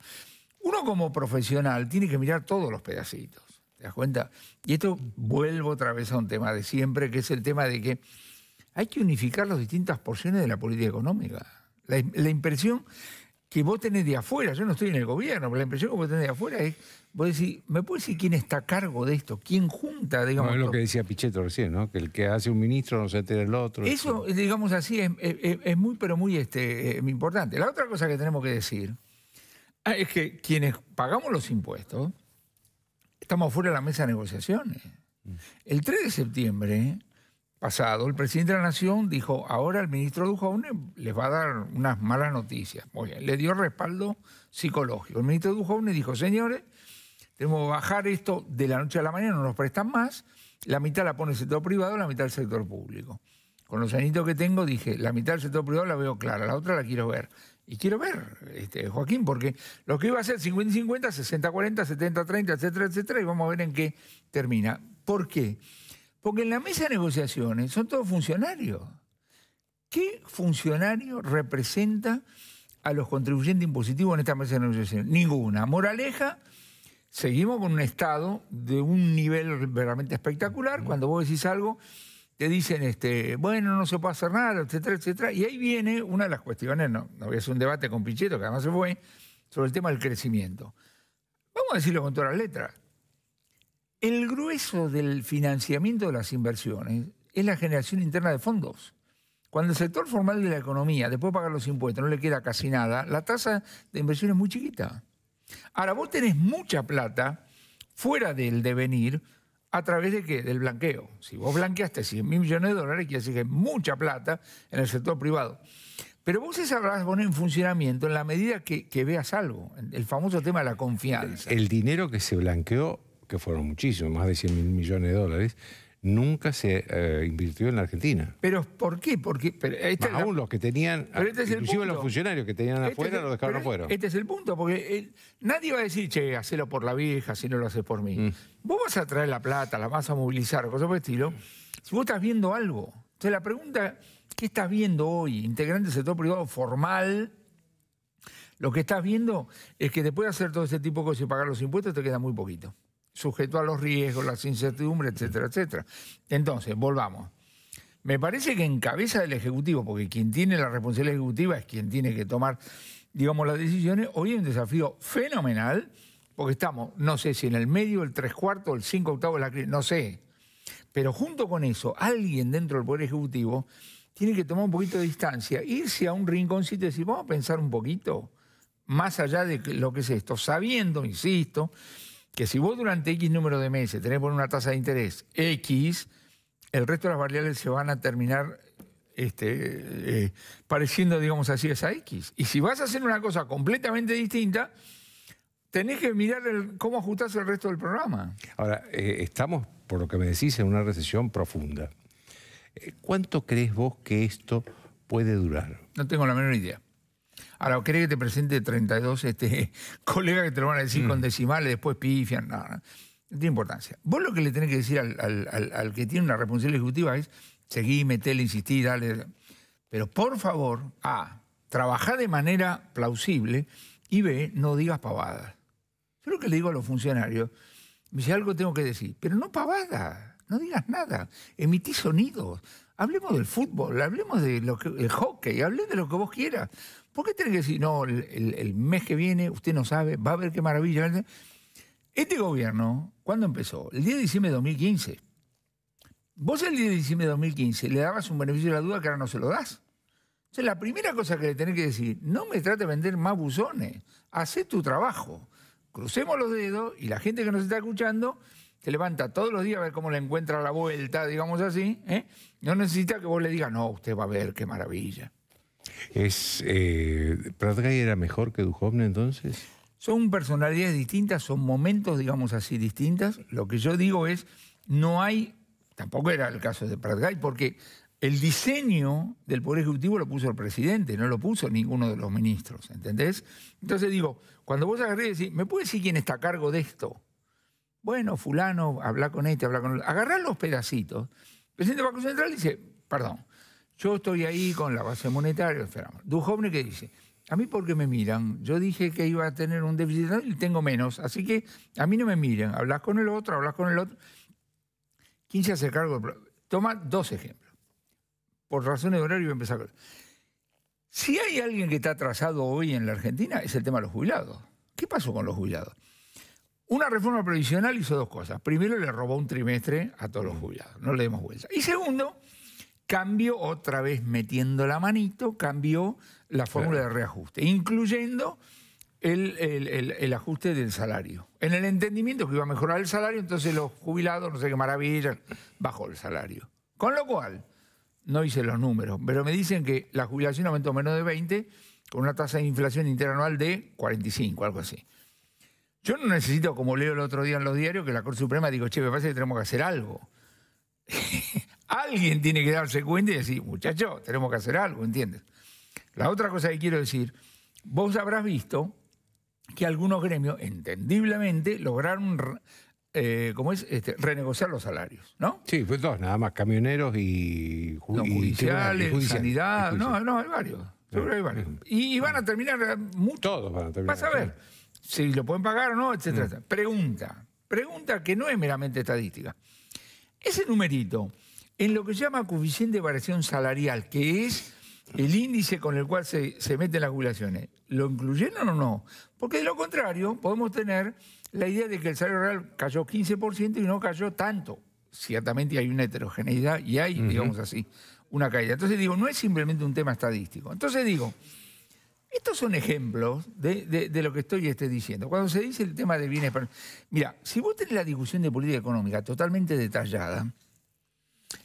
Uno como profesional tiene que mirar todos los pedacitos, ¿te das cuenta? Y esto vuelvo otra vez a un tema de siempre, que es el tema de que hay que unificar las distintas porciones de la política económica. La, impresión que vos tenés de afuera, yo no estoy en el gobierno, pero la impresión que vos tenés de afuera es, vos decís, ¿me puedes decir quién está a cargo de esto? ¿Quién junta, digamos? No, es lo que decía Pichetto recién, ¿no? Que el que hace un ministro no se entera el otro. Eso, digamos así, es, muy, pero muy este, eh, importante. La otra cosa que tenemos que decir ah, es que quienes pagamos los impuestos estamos fuera de la mesa de negociaciones. Mm. El 3 de septiembre el presidente de la Nación dijo, ahora el ministro Dujovne les va a dar unas malas noticias. le dio respaldo psicológico. El ministro Dujovne dijo, señores, tenemos que bajar esto de la noche a la mañana, no nos prestan más, la mitad la pone el sector privado, la mitad el sector público. Con los añitos que tengo dije, la mitad del sector privado la veo clara, la otra la quiero ver. Y quiero ver, este, Joaquín, porque lo que iba a ser 50-50, 60-40, 70-30, etcétera, etcétera, y vamos a ver en qué termina. ¿Por qué? Porque en la mesa de negociaciones son todos funcionarios. ¿Qué funcionario representa a los contribuyentes impositivos en esta mesa de negociaciones? Ninguna. Moraleja, seguimos con un Estado de un nivel realmente espectacular. Cuando vos decís algo, te dicen, este, bueno, no se puede hacer nada, etcétera, etcétera. Y ahí viene una de las cuestiones, no, no voy a un debate con Pichetto, que además se fue, sobre el tema del crecimiento. Vamos a decirlo con todas las letras. El grueso del financiamiento de las inversiones es la generación interna de fondos. Cuando el sector formal de la economía, después de pagar los impuestos, no le queda casi nada, la tasa de inversión es muy chiquita. Ahora, vos tenés mucha plata fuera del devenir, ¿A través de qué? Del blanqueo. Si vos blanqueaste 100 mil millones de dólares, quiere decir que mucha plata en el sector privado. Pero vos se sabrás poner en funcionamiento en la medida que, que veas algo, el famoso tema de la confianza. El dinero que se blanqueó que fueron muchísimos, más de 100 mil millones de dólares, nunca se eh, invirtió en la Argentina. ¿Pero por qué? Porque, aún los que tenían, este inclusive los funcionarios que tenían este afuera, los dejaron afuera. Este es el punto, porque eh, nadie va a decir, che, hacelo por la vieja si no lo haces por mí. Mm. Vos vas a traer la plata, la vas a movilizar, cosas por el estilo, si vos estás viendo algo. Entonces la pregunta, ¿qué estás viendo hoy? Integrante del sector privado formal, lo que estás viendo es que después de hacer todo ese tipo de cosas y pagar los impuestos te queda muy poquito sujeto a los riesgos, las incertidumbres, etcétera, etcétera. Entonces, volvamos. Me parece que en cabeza del Ejecutivo, porque quien tiene la responsabilidad ejecutiva es quien tiene que tomar, digamos, las decisiones, hoy hay un desafío fenomenal, porque estamos, no sé si en el medio, el tres cuartos, el cinco octavos de la crisis, no sé. Pero junto con eso, alguien dentro del Poder Ejecutivo tiene que tomar un poquito de distancia, irse a un rinconcito y decir, vamos a pensar un poquito, más allá de lo que es esto, sabiendo, insisto, que si vos durante X número de meses tenés por una tasa de interés X, el resto de las variables se van a terminar este, eh, pareciendo, digamos así, esa X. Y si vas a hacer una cosa completamente distinta, tenés que mirar cómo ajustás el resto del programa. Ahora, eh, estamos, por lo que me decís, en una recesión profunda. Eh, ¿Cuánto crees vos que esto puede durar? No tengo la menor idea. Ahora, ¿querés que te presente 32 este, <laughs> colegas que te lo van a decir con mm. decimales, después pifian? No, no, no, tiene importancia. Vos lo que le tenés que decir al, que tiene una responsabilidad ejecutiva es, seguí, metele, insistí, dale. Pero por favor, A, trabajá de manera plausible y B, no digas pavadas. Yo lo que le digo a los funcionarios, me dice algo tengo que decir, pero no pavadas, no digas nada, emití sonidos, hablemos del fútbol, hablemos del hockey, hablemos de lo que vos quieras, ¿Por qué tiene que decir, no, el, mes que viene, usted no sabe, va a ver qué maravilla? Este gobierno, ¿cuándo empezó? El 10 de diciembre de 2015. Vos el 10 de diciembre de 2015 le dabas un beneficio de la duda que ahora no se lo das. Entonces, la primera cosa que le tenés que decir, no me trate de vender más buzones, hacé tu trabajo. Crucemos los dedos y la gente que nos está escuchando se levanta todos los días a ver cómo le encuentra la vuelta, digamos así. ¿eh? No necesita que vos le digas, no, usted va a ver qué maravilla. Es, eh, ¿Pratgay era mejor que Duhovne entonces? Son personalidades distintas, son momentos, digamos así, distintas. Lo que yo digo es, no hay, tampoco era el caso de Pratgay, porque el diseño del Poder Ejecutivo lo puso el presidente, no lo puso ninguno de los ministros, ¿entendés? Entonces digo, cuando vos agarré y decís, ¿me puede decir quién está a cargo de esto? Bueno, fulano, habla con este, habla con el... Agarrá los pedacitos. El presidente del Banco Central dice, perdón, yo estoy ahí con la base monetaria. Duhovne que dice, a mí por qué me miran, yo dije que iba a tener un déficit y tengo menos, así que a mí no me miran, hablas con el otro, hablas con el otro. ¿Quién se hace cargo? Toma dos ejemplos. Por razones de horario voy a empezar Si hay alguien que está atrasado hoy en la Argentina, es el tema de los jubilados. ¿Qué pasó con los jubilados? Una reforma provisional hizo dos cosas. Primero, le robó un trimestre a todos los jubilados. No le demos vuelta. Y segundo, cambio otra vez metiendo la manito, cambió la fórmula de reajuste, incluyendo el, el, ajuste del salario. En el entendimiento que iba a mejorar el salario, entonces los jubilados, no sé qué maravilla, bajó el salario. Con lo cual, no hice los números, pero me dicen que la jubilación aumentó menos de 20 con una tasa de inflación interanual de 45, algo así. Yo no necesito, como leo el otro día en los diarios, que la Corte Suprema digo, che, me parece que tenemos que hacer algo. <laughs> Alguien tiene que darse cuenta y decir, ...muchachos, tenemos que hacer algo, ¿entiendes? La otra cosa que quiero decir, vos habrás visto que algunos gremios, entendiblemente, lograron eh, es? Este, renegociar los salarios, ¿no? Sí, fue pues dos, nada más, camioneros y, judiciales. judiciales, no, no, hay varios, hay Y, van a terminar eh, Todos van a terminar. Vas a ver si lo pueden pagar o no, mm. etcétera. Pregunta, pregunta que no es meramente estadística. Ese numerito, en lo que llama coeficiente de variación salarial, que es el índice con el cual se, se meten las jubilaciones. ¿Lo incluyeron o no? Porque de lo contrario, podemos tener la idea de que el salario real cayó 15% y no cayó tanto. Ciertamente hay una heterogeneidad y hay, digamos así, una caída. Entonces digo, no es simplemente un tema estadístico. Entonces digo, estos son ejemplos de, lo que estoy este, diciendo. Cuando se dice el tema de bienes... Mira, si vos tenés la discusión de política económica totalmente detallada,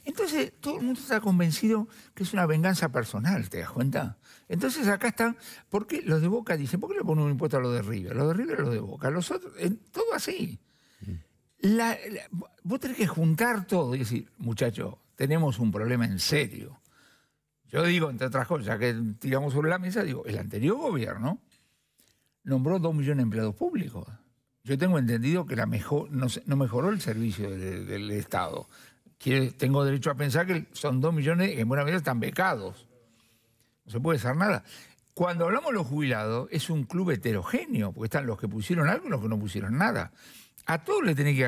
entonces todo el mundo está convencido que es una venganza personal, ¿te das cuenta? Entonces acá están, ¿por qué los de Boca dicen, ¿por qué le ponen un impuesto a los de River? Los de River los de Boca, los otros, todo así. vos tenés que juntar todo y decir, muchachos, tenemos un problema en serio. Yo digo, entre otras cosas, que tiramos sobre la mesa, digo, el anterior gobierno nombró dos millones de empleados públicos. Yo tengo entendido que la mejor, no, mejoró el servicio del Estado tengo derecho a pensar que son dos millones que en buena medida están becados. No se puede hacer nada. Cuando hablamos de los jubilados, es un club heterogéneo, porque están los que pusieron algo y los que no pusieron nada. ¿A todos le tiene que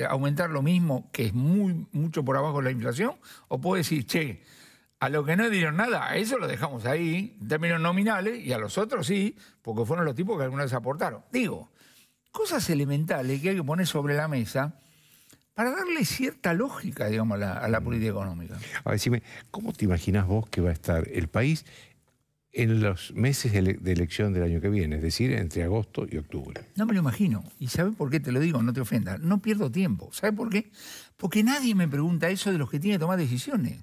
eh, aumentar lo mismo, que es muy, mucho por abajo la inflación? ¿O puedo decir, che, a los que no dieron nada, a eso lo dejamos ahí, en términos nominales, y a los otros sí, porque fueron los tipos que algunas aportaron? Digo, cosas elementales que hay que poner sobre la mesa para darle cierta lógica, digamos, a la, mm. política económica. A ver, decime, ¿cómo te imaginas vos que va a estar el país en los meses de, elección del año que viene, es decir, entre agosto y octubre. No me lo imagino. ¿Y sabes por qué te lo digo? No te ofendas. No pierdo tiempo. ¿Sabes por qué? Porque nadie me pregunta eso de los que tienen que tomar decisiones.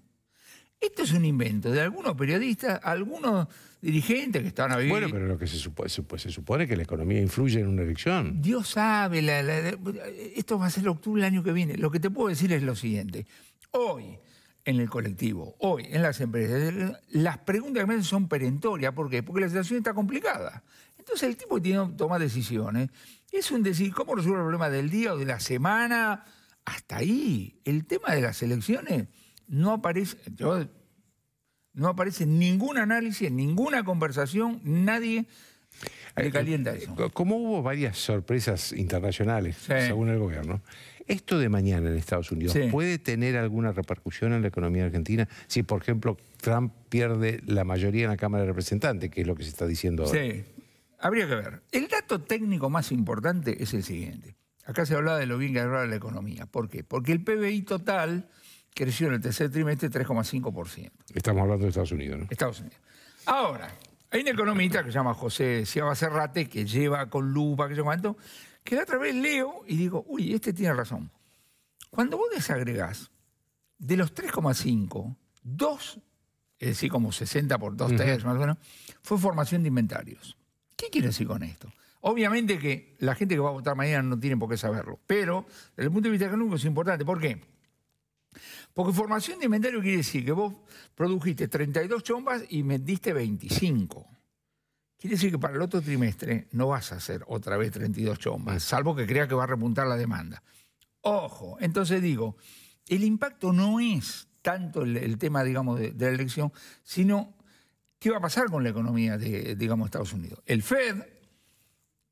Esto es un invento de algunos periodistas, algunos dirigentes que estaban a vivir. Bueno, pero lo que se supone, se, supone que la economía influye en una elección. Dios sabe, esto va a ser octubre el año que viene. Lo que te puedo decir es lo siguiente. Hoy, en el colectivo, hoy, en las empresas, las preguntas que me hacen son perentorias. ¿Por qué? Porque la situación está complicada. Entonces el tipo tiene que tomar decisiones es un decir, ¿cómo resolver el problema del día o de la semana? Hasta ahí. El tema de las elecciones no aparece, no aparece ningún análisis, ninguna conversación, nadie le eh, calienta eh, eso. Como hubo varias sorpresas internacionales, según el gobierno, ¿esto de mañana en Estados Unidos puede tener alguna repercusión en la economía argentina? Si, por ejemplo, Trump pierde la mayoría en la Cámara de Representantes, que es lo que se está diciendo ahora. Sí, habría que ver. El dato técnico más importante es el siguiente. Acá se hablaba de lo bien que hablaba la economía. ¿Por qué? Porque el PBI total creció en el tercer trimestre 3,5%. Estamos hablando de Estados Unidos, ¿no? Estados Unidos. Ahora, hay un economista que se llama José Ciaba Serrate, que lleva con lupa, que yo cuánto, que la otra vez leo y digo, uy, este tiene razón. Cuando vos desagregás de los 3,5, 2, es decir, como 60 por 2 uh más o menos, fue formación de inventarios. ¿Qué quiere decir con esto? Obviamente que la gente que va a votar mañana no tiene por qué saberlo, pero desde el punto de vista económico es importante. ¿Por qué? Porque formación de inventario quiere decir que vos produjiste 32 chombas y vendiste 25. Quiere decir que para el otro trimestre no vas a hacer otra vez 32 chombas, salvo que creas que va a repuntar la demanda. Ojo, entonces digo, el impacto no es tanto el, tema, digamos, de, de, la elección, sino qué va a pasar con la economía de, digamos, Estados Unidos. El Fed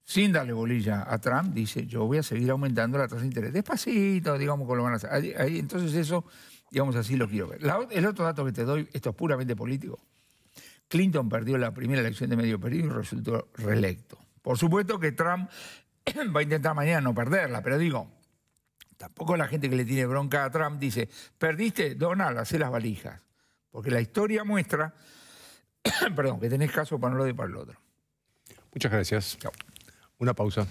sin darle bolilla a Trump, dice, yo voy a seguir aumentando la tasa de interés. Despacito, digamos, con lo van a hacer. entonces eso, digamos así, lo quiero ver. el otro dato que te doy, esto es puramente político. Clinton perdió la primera elección de medio periodo y resultó reelecto. Por supuesto que Trump <clears throat> va a intentar mañana no perderla, pero digo, tampoco la gente que le tiene bronca a Trump dice, perdiste, Donald, hacé las valijas. Porque la historia muestra, <clears throat> perdón, que tenés caso para lo de para el otro. Muchas gracias. Una pausa.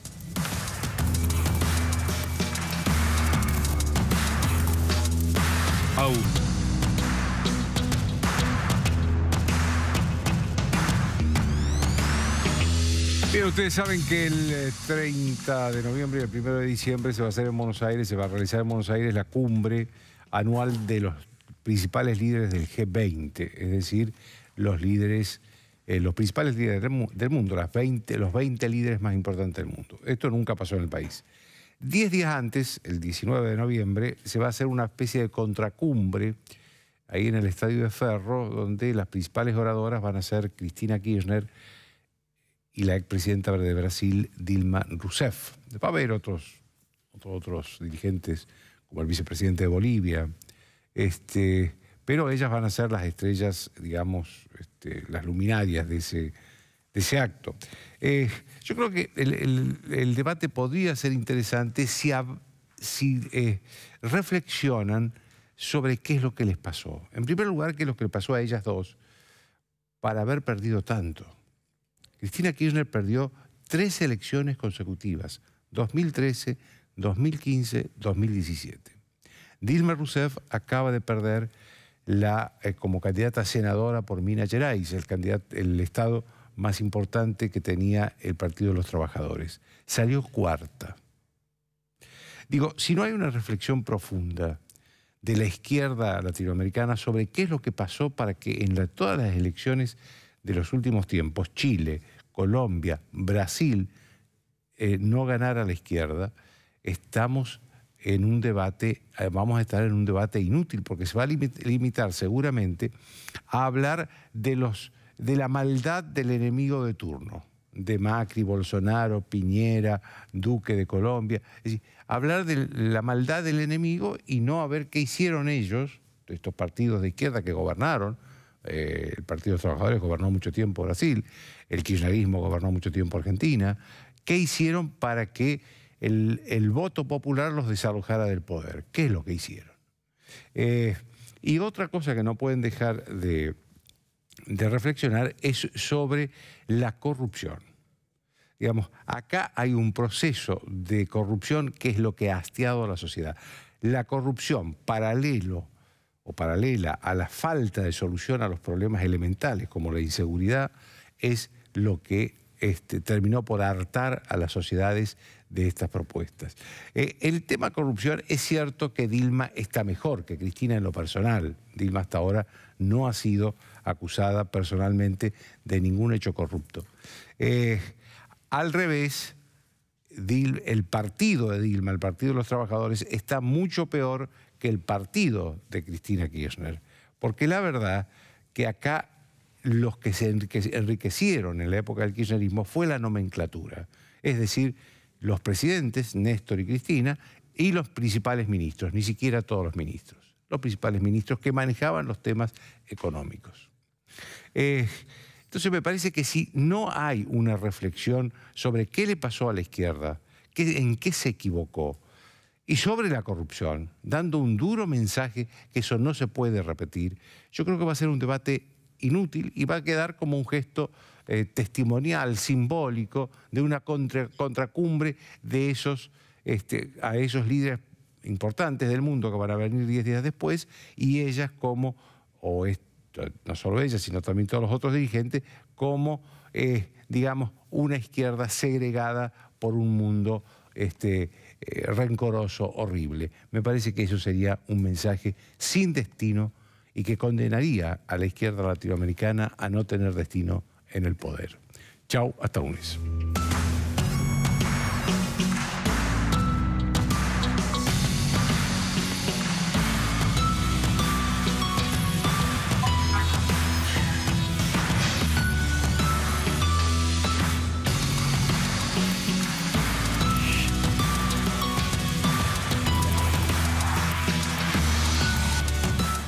ustedes saben que el 30 eh, de noviembre y el 1 de diciembre se va a hacer en Buenos Aires, se va a realizar en Buenos Aires la cumbre anual de los principales líderes del G20, es decir, los líderes eh, los principales líderes del, mundo, las 20, los 20 líderes más importantes del mundo. Esto nunca pasó en el país. Diez días antes, el 19 de noviembre, se va a hacer una especie de contracumbre ahí en el Estadio de Ferro, donde las principales oradoras van a ser Cristina Kirchner y la expresidenta de Brasil, Dilma Rousseff. Va a haber otros, otros, dirigentes, como el vicepresidente de Bolivia, este, pero ellas van a ser las estrellas, digamos, este, las luminarias de ese, de ese acto. Eh, yo creo que el, debate podría ser interesante si, si eh, reflexionan sobre qué es lo que les pasó. En primer lugar, qué es lo que le pasó a ellas dos para haber perdido tanto. Cristina Kirchner perdió tres elecciones consecutivas, 2013, 2015, 2017. Dilma Rousseff acaba de perder la, eh, como candidata senadora por Minas Gerais, el, candidato, el estado más importante que tenía el Partido de los Trabajadores. Salió cuarta. Digo, si no hay una reflexión profunda de la izquierda latinoamericana sobre qué es lo que pasó para que en todas las elecciones de los últimos tiempos, Chile, Colombia, Brasil, eh, no ganara la izquierda, estamos en un debate, eh, vamos a estar en un debate inútil, porque se va a limitar seguramente a hablar de, los, de la maldad del enemigo de turno, de Macri, Bolsonaro, Piñera, Duque de Colombia. Es decir, hablar de la maldad del enemigo y no a ver qué hicieron ellos, estos partidos de izquierda que gobernaron, eh, el Partido de Trabajadores gobernó mucho tiempo Brasil, el kirchnerismo gobernó mucho tiempo Argentina, ¿qué hicieron para que el, voto popular los desalojara del poder. ¿Qué es lo que hicieron? Eh, y otra cosa que no pueden dejar de, reflexionar es sobre la corrupción. Digamos, acá hay un proceso de corrupción que es lo que ha hastiado a la sociedad. La corrupción paralelo o paralela a la falta de solución a los problemas elementales como la inseguridad es lo que este, terminó por hartar a las sociedades de estas propuestas. Eh, el tema corrupción, es cierto que Dilma está mejor que Cristina en lo personal. Dilma hasta ahora no ha sido acusada personalmente de ningún hecho corrupto. Eh, al revés, el partido de Dilma, el Partido de los Trabajadores, está mucho peor que el partido de Cristina Kirchner. Porque la verdad que acá los que se enriquecieron en la época del kirchnerismo fue la nomenclatura. Es decir, los presidentes, Néstor y Cristina, y los principales ministros, ni siquiera todos los ministros, los principales ministros que manejaban los temas económicos. Eh, entonces me parece que si no hay una reflexión sobre qué le pasó a la izquierda, qué, en qué se equivocó, y sobre la corrupción, dando un duro mensaje que eso no se puede repetir, yo creo que va a ser un debate inútil y va a quedar como un gesto eh, testimonial, simbólico, de una contracumbre de esos, este, a esos líderes importantes del mundo que van a venir diez días después, y ellas como, o no solo ellas, sino también todos los otros dirigentes, como, eh, digamos, una izquierda segregada por un mundo este, eh, rencoroso, horrible. Me parece que eso sería un mensaje sin destino y que condenaría a la izquierda latinoamericana a no tener destino en el poder. Chao, hasta lunes.